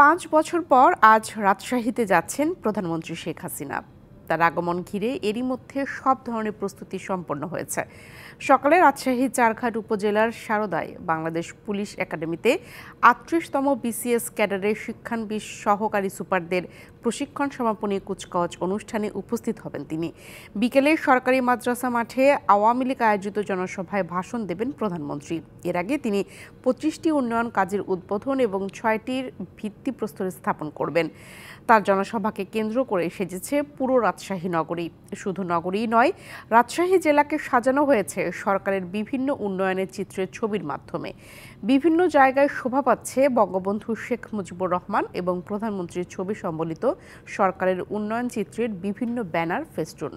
পাঁচ বছর পর আজ রাজশাহীতে যাচ্ছেন প্রধানমন্ত্রী শেখ হাসিনা তার আগমন ঘিরে এরই মধ্যে সব ধরনের প্রস্তুতি সম্পন্ন হয়েছে সকালে রাজশাহী চারঘাট উপজেলার সারদায় বাংলাদেশ পুলিশ একাডেমিতে আটত্রিশতম বিসিএস ক্যাডারের শিক্ষানবিশ সহকারী সুপারদের প্রশিক্ষণ সমাপনী কুচকাওয়াজ অনুষ্ঠানে উপস্থিত হবেন তিনি বিকেলে সরকারি মাদ্রাসা মাঠে আওয়ামী লীগ আয়োজিত জনসভায় ভাষণ দেবেন প্রধানমন্ত্রী এর আগে তিনি পঁচিশটি উন্নয়ন কাজের উদ্বোধন এবং ছয়টির ভিত্তিপ্রস্তর স্থাপন করবেন তার জনসভাকে কেন্দ্র করে সেজেছে পুরো রাজ রাজশাহী নগরী শুধু নগরীই নয় রাজশাহী জেলাকে সাজানো হয়েছে সরকারের বিভিন্ন উন্নয়নের চিত্রের ছবির মাধ্যমে বিভিন্ন জায়গায় শোভা পাচ্ছে বঙ্গবন্ধু শেখ মুজিবুর রহমান এবং প্রধানমন্ত্রীর ছবি সম্বলিত সরকারের উন্নয়ন চিত্রের বিভিন্ন ব্যানার ফেস্টুন